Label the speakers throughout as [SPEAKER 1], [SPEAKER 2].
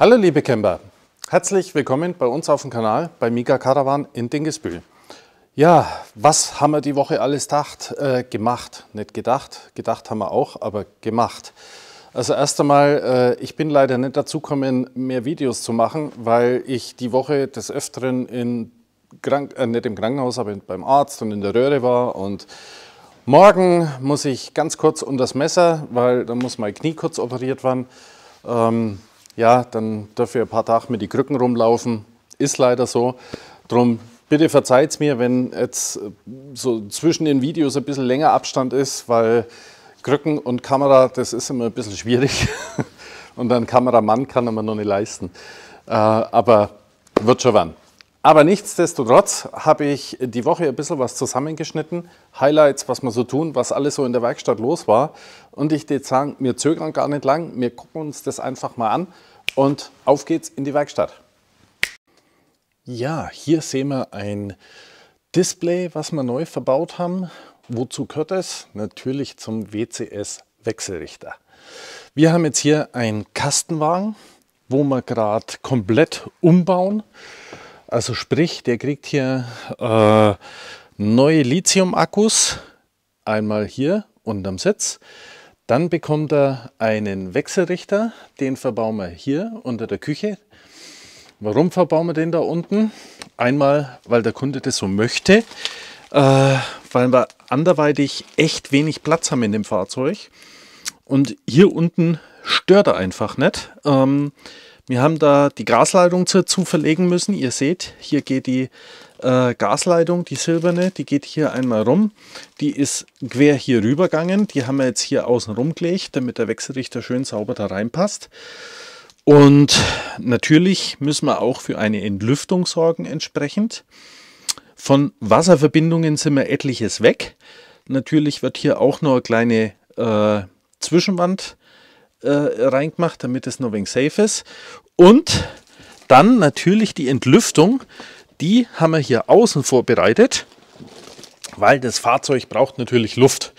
[SPEAKER 1] Hallo liebe Camper, herzlich willkommen bei uns auf dem Kanal bei Mika Caravan in Dingesbühl. Ja, was haben wir die Woche alles dacht, äh, gemacht? Nicht gedacht, gedacht haben wir auch, aber gemacht. Also erst einmal, äh, ich bin leider nicht dazu gekommen, mehr Videos zu machen, weil ich die Woche des Öfteren in Krank äh, nicht im Krankenhaus, aber beim Arzt und in der Röhre war und morgen muss ich ganz kurz unter das Messer, weil da muss mein Knie kurz operiert werden. Ähm, ja, dann dürfen wir ein paar Tage mit die Krücken rumlaufen. Ist leider so. Drum bitte verzeiht mir, wenn jetzt äh, so zwischen den Videos ein bisschen länger Abstand ist, weil Krücken und Kamera, das ist immer ein bisschen schwierig. Und ein Kameramann kann man noch nicht leisten. Äh, aber wird schon wann. Aber nichtsdestotrotz habe ich die Woche ein bisschen was zusammengeschnitten. Highlights, was wir so tun, was alles so in der Werkstatt los war. Und ich würde sagen, wir zögern gar nicht lang. Wir gucken uns das einfach mal an. Und auf geht's in die Werkstatt. Ja, hier sehen wir ein Display, was wir neu verbaut haben. Wozu gehört es? Natürlich zum WCS-Wechselrichter. Wir haben jetzt hier einen Kastenwagen, wo wir gerade komplett umbauen. Also sprich, der kriegt hier äh, neue Lithium-Akkus, einmal hier unterm Sitz. Dann bekommt er einen Wechselrichter, den verbauen wir hier unter der Küche. Warum verbauen wir den da unten? Einmal, weil der Kunde das so möchte, äh, weil wir anderweitig echt wenig Platz haben in dem Fahrzeug. Und hier unten stört er einfach nicht. Ähm, wir haben da die Gasleitung dazu verlegen müssen. Ihr seht, hier geht die äh, Gasleitung, die silberne, die geht hier einmal rum. Die ist quer hier rüber gegangen. Die haben wir jetzt hier außen rum gelegt, damit der Wechselrichter schön sauber da reinpasst. Und natürlich müssen wir auch für eine Entlüftung sorgen entsprechend. Von Wasserverbindungen sind wir etliches weg. Natürlich wird hier auch noch eine kleine äh, Zwischenwand äh, reingemacht, damit es nur wegen safe ist. Und dann natürlich die Entlüftung. Die haben wir hier außen vorbereitet, weil das Fahrzeug braucht natürlich Luft.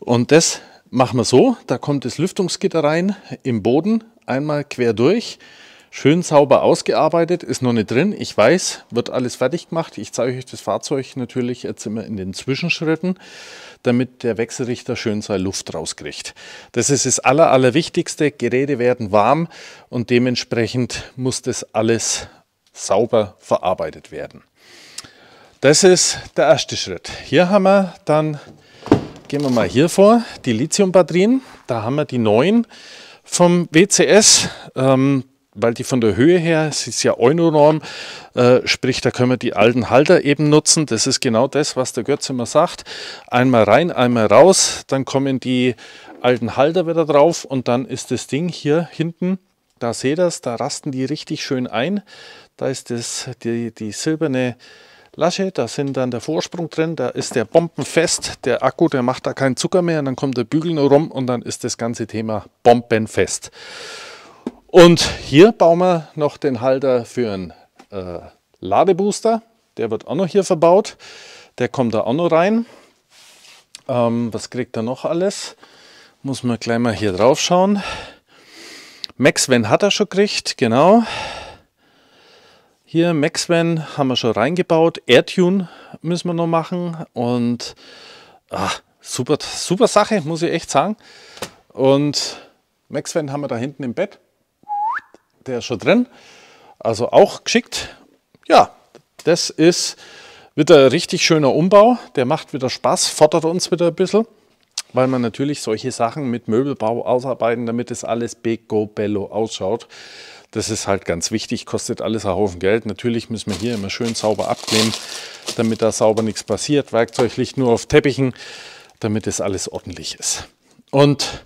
[SPEAKER 1] Und das machen wir so. Da kommt das Lüftungsgitter rein im Boden, einmal quer durch. Schön sauber ausgearbeitet, ist noch nicht drin. Ich weiß, wird alles fertig gemacht. Ich zeige euch das Fahrzeug natürlich jetzt immer in den Zwischenschritten damit der Wechselrichter schön seine Luft rauskriegt. Das ist das Aller, Allerwichtigste. Geräte werden warm und dementsprechend muss das alles sauber verarbeitet werden. Das ist der erste Schritt. Hier haben wir dann, gehen wir mal hier vor, die Lithiumbatterien. Da haben wir die neuen vom WCS. Ähm, weil die von der Höhe her, es ist ja Euronorm, äh, sprich, da können wir die alten Halter eben nutzen. Das ist genau das, was der Götz immer sagt. Einmal rein, einmal raus, dann kommen die alten Halter wieder drauf und dann ist das Ding hier hinten, da seht ihr es, da rasten die richtig schön ein. Da ist das, die, die silberne Lasche, da sind dann der Vorsprung drin, da ist der bombenfest, der Akku, der macht da keinen Zucker mehr und dann kommt der Bügel nur rum und dann ist das ganze Thema bombenfest. Und hier bauen wir noch den Halter für einen äh, Ladebooster. Der wird auch noch hier verbaut. Der kommt da auch noch rein. Ähm, was kriegt er noch alles? Muss man gleich mal hier drauf schauen. Maxven hat er schon gekriegt, genau. Hier Maxven haben wir schon reingebaut. AirTune müssen wir noch machen. Und ach, super, super Sache, muss ich echt sagen. Und Maxven haben wir da hinten im Bett der ist schon drin. Also auch geschickt. Ja, das ist wieder ein richtig schöner Umbau. Der macht wieder Spaß, fordert uns wieder ein bisschen, weil man natürlich solche Sachen mit Möbelbau ausarbeiten, damit es alles bello ausschaut. Das ist halt ganz wichtig, kostet alles einen Haufen Geld. Natürlich müssen wir hier immer schön sauber abnehmen, damit da sauber nichts passiert. Werkzeug liegt nur auf Teppichen, damit es alles ordentlich ist. Und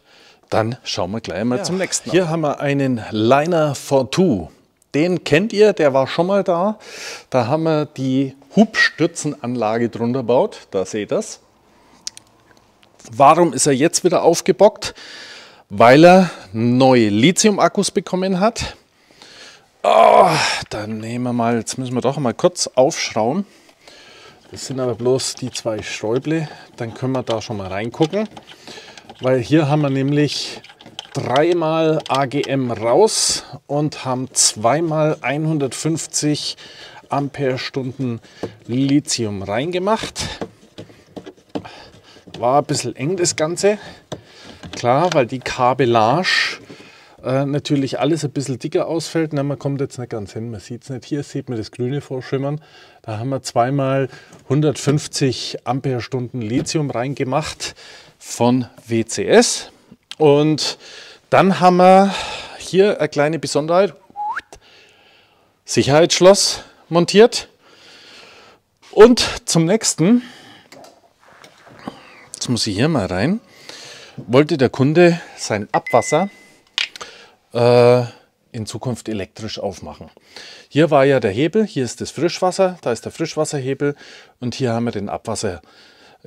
[SPEAKER 1] dann schauen wir gleich mal ja, zum nächsten. Hier haben wir einen Liner for Two. Den kennt ihr, der war schon mal da. Da haben wir die Hubstützenanlage drunter gebaut. Da seht ihr es. Warum ist er jetzt wieder aufgebockt? Weil er neue Lithium-Akkus bekommen hat. Oh, dann nehmen wir mal, jetzt müssen wir doch mal kurz aufschrauben. Das sind aber bloß die zwei Schräuble. Dann können wir da schon mal reingucken. Weil hier haben wir nämlich dreimal AGM raus und haben zweimal 150 Amperestunden Lithium reingemacht. War ein bisschen eng das Ganze. Klar, weil die Kabelage äh, natürlich alles ein bisschen dicker ausfällt. Na, man kommt jetzt nicht ganz hin, man sieht es nicht. Hier sieht man das Grüne vorschimmern. Da haben wir zweimal 150 Amperestunden Lithium reingemacht von WCS. Und dann haben wir hier eine kleine Besonderheit. Sicherheitsschloss montiert. Und zum nächsten, jetzt muss ich hier mal rein, wollte der Kunde sein Abwasser äh, in Zukunft elektrisch aufmachen. Hier war ja der Hebel, hier ist das Frischwasser, da ist der Frischwasserhebel und hier haben wir den Abwasserhebel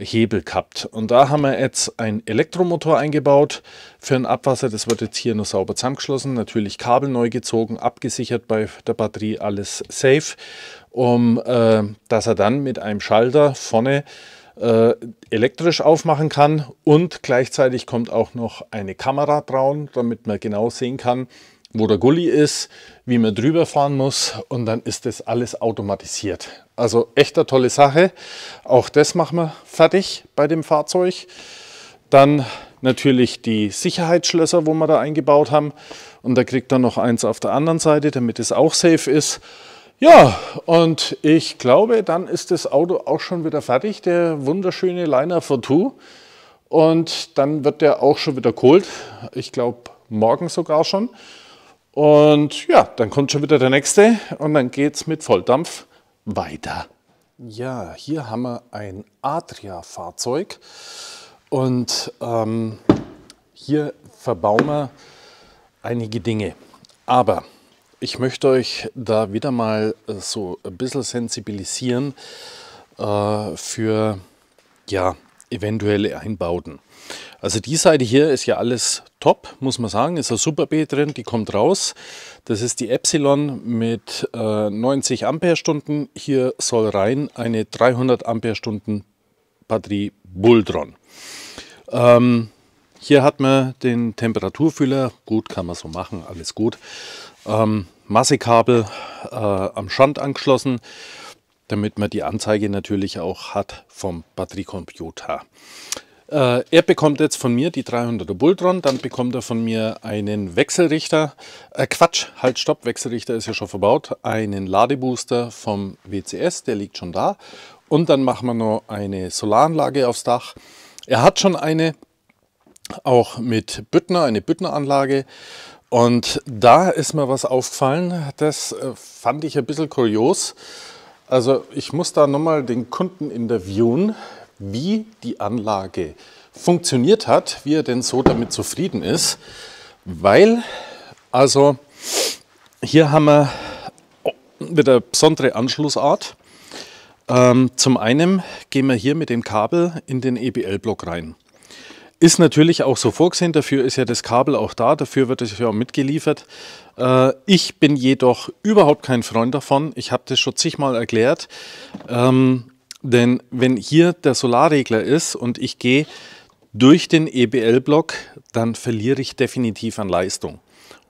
[SPEAKER 1] Hebel gehabt. Und da haben wir jetzt einen Elektromotor eingebaut für ein Abwasser. Das wird jetzt hier noch sauber zusammengeschlossen. Natürlich Kabel neu gezogen, abgesichert bei der Batterie, alles safe. Um, äh, dass er dann mit einem Schalter vorne äh, elektrisch aufmachen kann und gleichzeitig kommt auch noch eine Kamera drauf, damit man genau sehen kann, wo der Gully ist, wie man drüber fahren muss und dann ist das alles automatisiert. Also echt eine tolle Sache. Auch das machen wir fertig bei dem Fahrzeug. Dann natürlich die Sicherheitsschlösser, wo wir da eingebaut haben. Und da kriegt er noch eins auf der anderen Seite, damit es auch safe ist. Ja, und ich glaube, dann ist das Auto auch schon wieder fertig, der wunderschöne Liner for Two. Und dann wird der auch schon wieder geholt. Ich glaube, morgen sogar schon. Und ja, dann kommt schon wieder der nächste und dann geht es mit Volldampf weiter. Ja, hier haben wir ein Adria-Fahrzeug und ähm, hier verbauen wir einige Dinge. Aber ich möchte euch da wieder mal so ein bisschen sensibilisieren äh, für ja, eventuelle Einbauten. Also die Seite hier ist ja alles top, muss man sagen. Ist ein Super B drin, die kommt raus. Das ist die Epsilon mit äh, 90 Ampere-Stunden. Hier soll rein eine 300 Ampere-Stunden Batterie Bultron. Ähm, hier hat man den Temperaturfühler. Gut, kann man so machen, alles gut. Ähm, Massekabel äh, am Schand angeschlossen damit man die Anzeige natürlich auch hat vom Batteriecomputer. Äh, er bekommt jetzt von mir die 300er Bultron, dann bekommt er von mir einen Wechselrichter, äh, Quatsch, halt stopp, Wechselrichter ist ja schon verbaut, einen Ladebooster vom WCS, der liegt schon da. Und dann machen wir noch eine Solaranlage aufs Dach. Er hat schon eine, auch mit Büttner, eine Büttneranlage. Und da ist mir was aufgefallen, das äh, fand ich ein bisschen kurios. Also ich muss da nochmal den Kunden interviewen wie die Anlage funktioniert hat, wie er denn so damit zufrieden ist, weil also hier haben wir wieder besondere Anschlussart. Ähm, zum einen gehen wir hier mit dem Kabel in den EBL-Block rein. Ist natürlich auch so vorgesehen, dafür ist ja das Kabel auch da, dafür wird es ja auch mitgeliefert. Äh, ich bin jedoch überhaupt kein Freund davon, ich habe das schon zigmal erklärt. Ähm, denn wenn hier der Solarregler ist und ich gehe durch den EBL-Block, dann verliere ich definitiv an Leistung.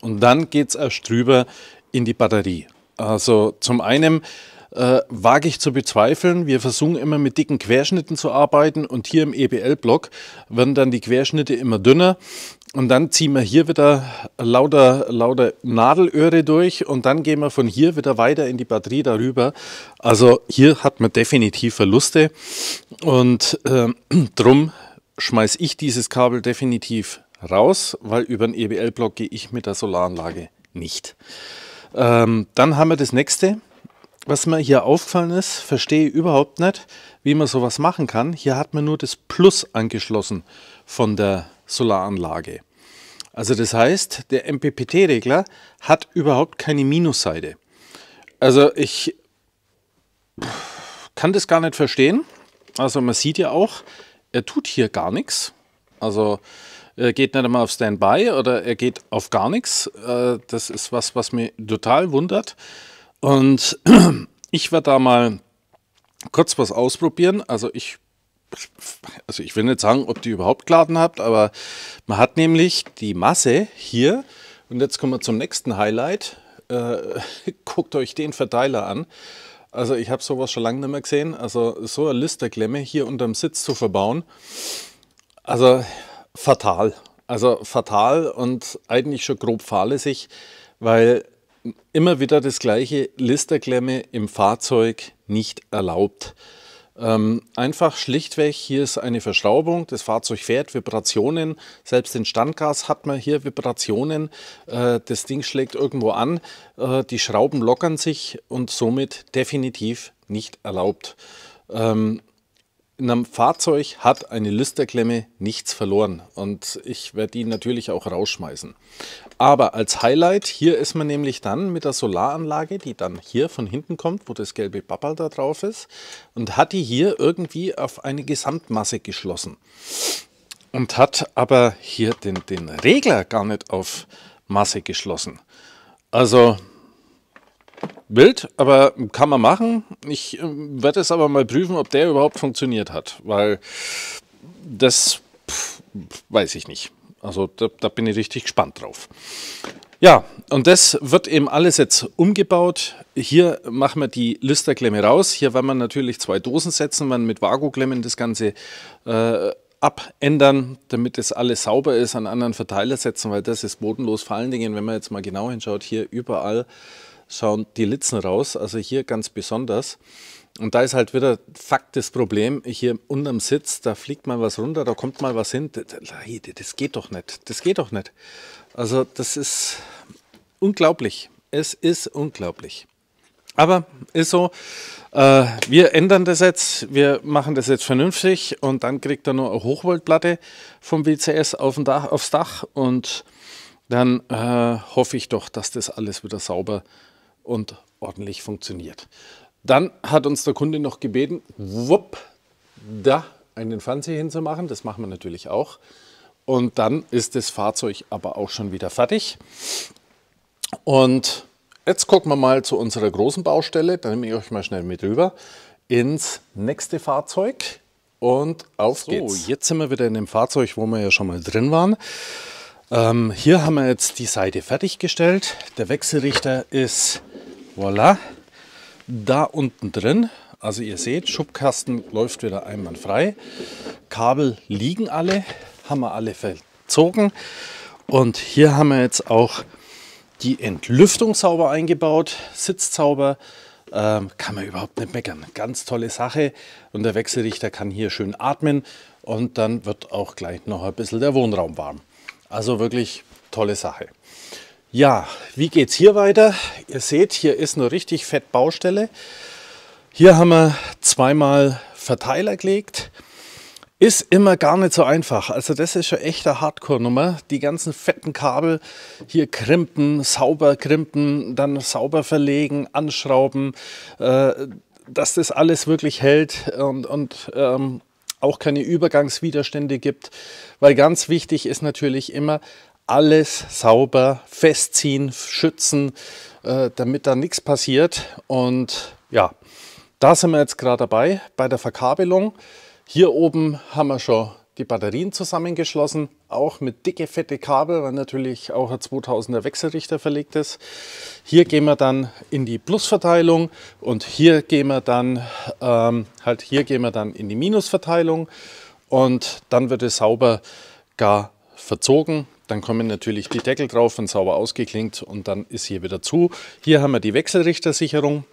[SPEAKER 1] Und dann geht es erst drüber in die Batterie. Also zum einen äh, wage ich zu bezweifeln. Wir versuchen immer mit dicken Querschnitten zu arbeiten und hier im EBL-Block werden dann die Querschnitte immer dünner. Und dann ziehen wir hier wieder lauter, lauter Nadelöhre durch und dann gehen wir von hier wieder weiter in die Batterie darüber. Also hier hat man definitiv Verluste und äh, drum schmeiße ich dieses Kabel definitiv raus, weil über den EBL-Block gehe ich mit der Solaranlage nicht. Ähm, dann haben wir das nächste, was mir hier aufgefallen ist, verstehe ich überhaupt nicht, wie man sowas machen kann. Hier hat man nur das Plus angeschlossen von der Solaranlage. Also das heißt, der MPPT-Regler hat überhaupt keine Minusseite. Also ich kann das gar nicht verstehen. Also man sieht ja auch, er tut hier gar nichts. Also er geht nicht einmal auf Standby oder er geht auf gar nichts. Äh, das ist was, was mich total wundert. Und ich werde da mal kurz was ausprobieren. Also ich also ich will nicht sagen, ob die überhaupt geladen habt, aber man hat nämlich die Masse hier. Und jetzt kommen wir zum nächsten Highlight. Äh, guckt euch den Verteiler an. Also ich habe sowas schon lange nicht mehr gesehen. Also so eine Listerklemme hier unterm Sitz zu verbauen. Also fatal. Also fatal und eigentlich schon grob fahrlässig, weil immer wieder das gleiche Listerklemme im Fahrzeug nicht erlaubt. Ähm, einfach schlichtweg, hier ist eine Verschraubung, das Fahrzeug fährt, Vibrationen, selbst in Standgas hat man hier Vibrationen, äh, das Ding schlägt irgendwo an, äh, die Schrauben lockern sich und somit definitiv nicht erlaubt. Ähm, in einem Fahrzeug hat eine Lüsterklemme nichts verloren und ich werde die natürlich auch rausschmeißen. Aber als Highlight, hier ist man nämlich dann mit der Solaranlage, die dann hier von hinten kommt, wo das gelbe Babbel da drauf ist und hat die hier irgendwie auf eine Gesamtmasse geschlossen und hat aber hier den, den Regler gar nicht auf Masse geschlossen. Also Wild, aber kann man machen. Ich äh, werde es aber mal prüfen, ob der überhaupt funktioniert hat, weil das pff, weiß ich nicht. Also da, da, bin ich richtig gespannt drauf. Ja, und das wird eben alles jetzt umgebaut. Hier machen wir die Listerklemme raus. Hier werden wir natürlich zwei Dosen setzen, werden mit Vago-Klemmen das Ganze äh, abändern, damit das alles sauber ist, an anderen Verteiler setzen, weil das ist bodenlos. Vor allen Dingen, wenn man jetzt mal genau hinschaut, hier überall schauen die Litzen raus, also hier ganz besonders. Und da ist halt wieder Fakt das Problem, hier unterm Sitz, da fliegt mal was runter, da kommt mal was hin. Das geht doch nicht, das geht doch nicht. Also das ist unglaublich, es ist unglaublich. Aber ist so, äh, wir ändern das jetzt, wir machen das jetzt vernünftig und dann kriegt er nur eine Hochvoltplatte vom WCS auf Dach, aufs Dach und dann äh, hoffe ich doch, dass das alles wieder sauber ist und ordentlich funktioniert. Dann hat uns der Kunde noch gebeten, wupp, da einen Fernseher hinzumachen. Das machen wir natürlich auch. Und dann ist das Fahrzeug aber auch schon wieder fertig. Und jetzt gucken wir mal zu unserer großen Baustelle. Da nehme ich euch mal schnell mit rüber ins nächste Fahrzeug. Und auf so, geht's. Jetzt sind wir wieder in dem Fahrzeug, wo wir ja schon mal drin waren. Ähm, hier haben wir jetzt die Seite fertiggestellt. Der Wechselrichter ist Voilà, da unten drin. Also ihr seht, Schubkasten läuft wieder einwandfrei. Kabel liegen alle, haben wir alle verzogen. Und hier haben wir jetzt auch die Entlüftung sauber eingebaut, Sitzzauber. Ähm, kann man überhaupt nicht meckern. Ganz tolle Sache. Und der Wechselrichter kann hier schön atmen und dann wird auch gleich noch ein bisschen der Wohnraum warm. Also wirklich tolle Sache. Ja, wie geht es hier weiter? Ihr seht, hier ist eine richtig fett Baustelle. Hier haben wir zweimal Verteiler gelegt. Ist immer gar nicht so einfach. Also das ist schon echte Hardcore-Nummer. Die ganzen fetten Kabel hier krimpen, sauber krimpen, dann sauber verlegen, anschrauben, äh, dass das alles wirklich hält und, und ähm, auch keine Übergangswiderstände gibt. Weil ganz wichtig ist natürlich immer, alles sauber festziehen, schützen, äh, damit da nichts passiert. Und ja, da sind wir jetzt gerade dabei bei der Verkabelung. Hier oben haben wir schon die Batterien zusammengeschlossen, auch mit dicke, fette Kabel, weil natürlich auch ein 2000er Wechselrichter verlegt ist. Hier gehen wir dann in die Plusverteilung und hier gehen wir dann ähm, halt hier gehen wir dann in die Minusverteilung und dann wird es sauber gar verzogen. Dann kommen natürlich die Deckel drauf und sauber ausgeklinkt und dann ist hier wieder zu. Hier haben wir die Wechselrichtersicherung,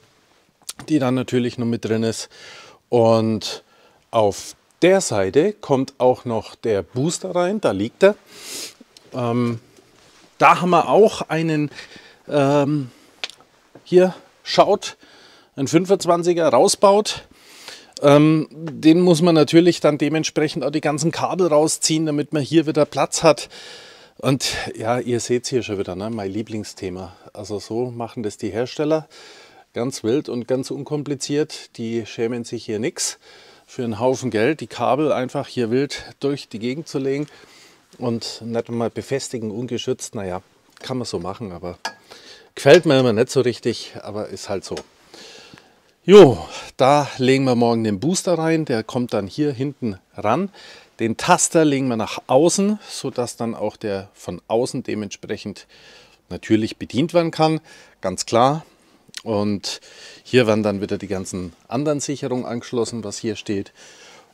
[SPEAKER 1] die dann natürlich noch mit drin ist. Und auf der Seite kommt auch noch der Booster rein, da liegt er. Ähm, da haben wir auch einen, ähm, hier schaut, ein 25er rausbaut. Ähm, den muss man natürlich dann dementsprechend auch die ganzen Kabel rausziehen, damit man hier wieder Platz hat. Und ja, ihr seht es hier schon wieder, ne? mein Lieblingsthema. Also so machen das die Hersteller ganz wild und ganz unkompliziert. Die schämen sich hier nichts für einen Haufen Geld, die Kabel einfach hier wild durch die Gegend zu legen und nicht mal befestigen, ungeschützt. Naja, kann man so machen, aber gefällt mir immer nicht so richtig, aber ist halt so. Jo, da legen wir morgen den Booster rein, der kommt dann hier hinten ran. Den Taster legen wir nach außen, sodass dann auch der von außen dementsprechend natürlich bedient werden kann, ganz klar. Und hier werden dann wieder die ganzen anderen Sicherungen angeschlossen, was hier steht.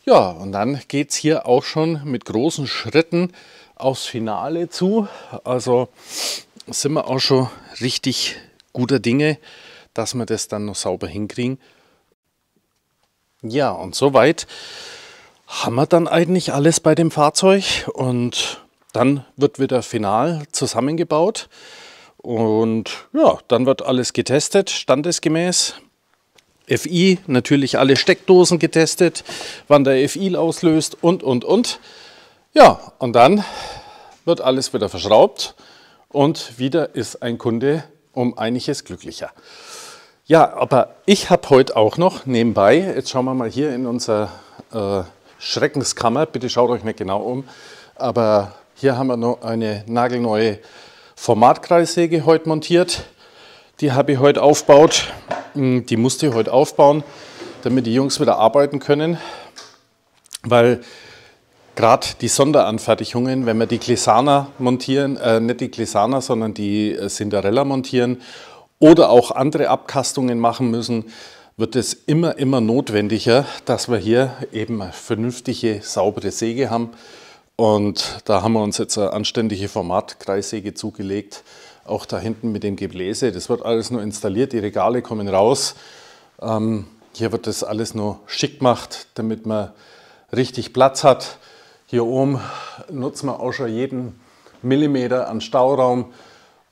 [SPEAKER 1] Ja, und dann geht es hier auch schon mit großen Schritten aufs Finale zu. Also sind wir auch schon richtig guter Dinge, dass wir das dann noch sauber hinkriegen. Ja, und soweit haben wir dann eigentlich alles bei dem Fahrzeug und dann wird wieder final zusammengebaut und ja, dann wird alles getestet, standesgemäß. FI, natürlich alle Steckdosen getestet, wann der FI auslöst und, und, und. Ja, und dann wird alles wieder verschraubt und wieder ist ein Kunde um einiges glücklicher. Ja, aber ich habe heute auch noch nebenbei, jetzt schauen wir mal hier in unser äh, Schreckenskammer. Bitte schaut euch nicht genau um. Aber hier haben wir noch eine nagelneue Formatkreissäge heute montiert. Die habe ich heute aufgebaut. Hm, die musste ich heute aufbauen, damit die Jungs wieder arbeiten können. Weil gerade die Sonderanfertigungen, wenn wir die Glesana montieren, äh, nicht die Glesana, sondern die äh, Cinderella montieren oder auch andere Abkastungen machen müssen, wird es immer, immer notwendiger, dass wir hier eben eine vernünftige, saubere Säge haben. Und da haben wir uns jetzt eine anständige Formatkreissäge zugelegt. Auch da hinten mit dem Gebläse. Das wird alles nur installiert. Die Regale kommen raus. Ähm, hier wird das alles nur schick gemacht, damit man richtig Platz hat. Hier oben nutzen wir auch schon jeden Millimeter an Stauraum,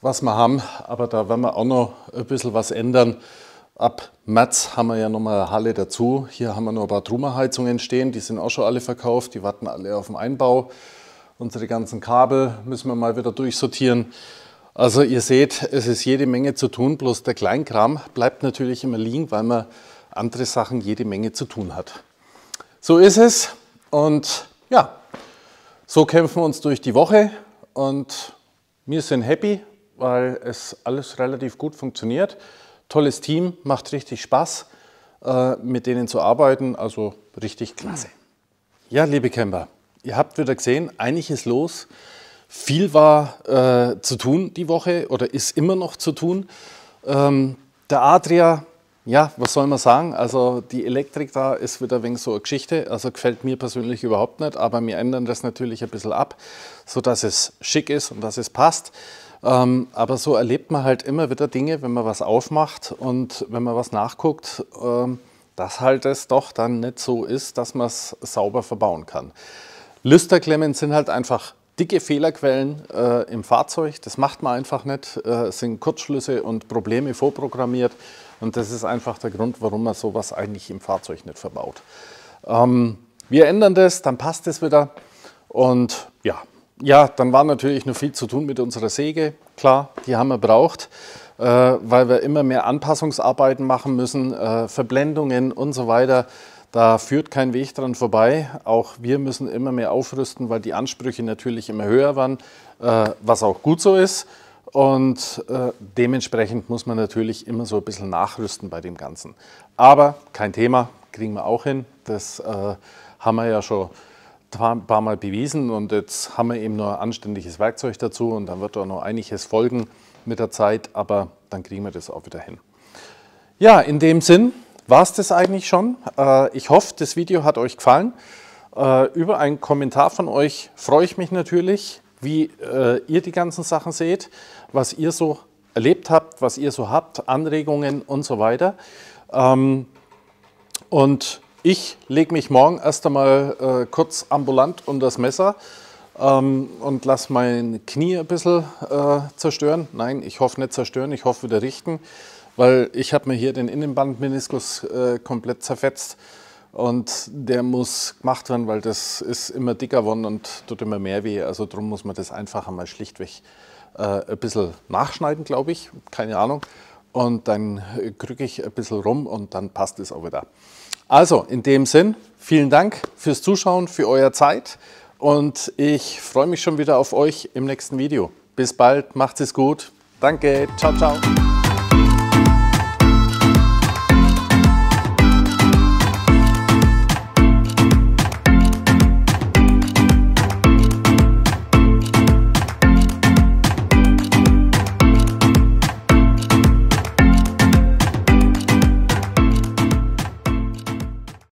[SPEAKER 1] was wir haben. Aber da werden wir auch noch ein bisschen was ändern. Ab März haben wir ja nochmal eine Halle dazu. Hier haben wir noch ein paar Truma-Heizungen stehen, die sind auch schon alle verkauft, die warten alle auf den Einbau. Unsere ganzen Kabel müssen wir mal wieder durchsortieren. Also ihr seht, es ist jede Menge zu tun, bloß der Kleinkram bleibt natürlich immer liegen, weil man andere Sachen jede Menge zu tun hat. So ist es und ja, so kämpfen wir uns durch die Woche und wir sind happy, weil es alles relativ gut funktioniert tolles Team, macht richtig Spaß, äh, mit denen zu arbeiten, also richtig klasse. Ja, liebe Camper, ihr habt wieder gesehen, einiges los. Viel war äh, zu tun die Woche oder ist immer noch zu tun. Ähm, der Adria, ja, was soll man sagen? Also die Elektrik da ist wieder wegen so eine Geschichte. Also gefällt mir persönlich überhaupt nicht, aber wir ändern das natürlich ein bisschen ab, sodass es schick ist und dass es passt. Ähm, aber so erlebt man halt immer wieder Dinge, wenn man was aufmacht und wenn man was nachguckt, ähm, dass halt es doch dann nicht so ist, dass man es sauber verbauen kann. Lüsterklemmen sind halt einfach dicke Fehlerquellen äh, im Fahrzeug. Das macht man einfach nicht. Äh, es sind Kurzschlüsse und Probleme vorprogrammiert. Und das ist einfach der Grund, warum man sowas eigentlich im Fahrzeug nicht verbaut. Ähm, wir ändern das, dann passt es wieder. Und ja, dann war natürlich noch viel zu tun mit unserer Säge. Klar, die haben wir braucht, äh, weil wir immer mehr Anpassungsarbeiten machen müssen, äh, Verblendungen und so weiter. Da führt kein Weg dran vorbei. Auch wir müssen immer mehr aufrüsten, weil die Ansprüche natürlich immer höher waren, äh, was auch gut so ist. Und äh, dementsprechend muss man natürlich immer so ein bisschen nachrüsten bei dem Ganzen. Aber kein Thema, kriegen wir auch hin. Das äh, haben wir ja schon ein paar Mal bewiesen und jetzt haben wir eben nur anständiges Werkzeug dazu und dann wird auch noch einiges folgen mit der Zeit, aber dann kriegen wir das auch wieder hin. Ja, in dem Sinn war es das eigentlich schon. Äh, ich hoffe, das Video hat euch gefallen. Äh, über einen Kommentar von euch freue ich mich natürlich, wie äh, ihr die ganzen Sachen seht, was ihr so erlebt habt, was ihr so habt, Anregungen und so weiter. Ähm, und ich lege mich morgen erst einmal äh, kurz ambulant um das Messer ähm, und lasse mein Knie ein bisschen äh, zerstören. Nein, ich hoffe nicht zerstören, ich hoffe wieder richten, weil ich habe mir hier den Innenbandmeniskus äh, komplett zerfetzt und der muss gemacht werden, weil das ist immer dicker geworden und tut immer mehr weh. Also darum muss man das einfach einmal schlichtweg äh, ein bisschen nachschneiden, glaube ich, keine Ahnung. Und dann äh, krücke ich ein bisschen rum und dann passt es auch wieder. Also in dem Sinn, vielen Dank fürs Zuschauen, für euer Zeit und ich freue mich schon wieder auf euch im nächsten Video. Bis bald, macht es gut. Danke, ciao, ciao.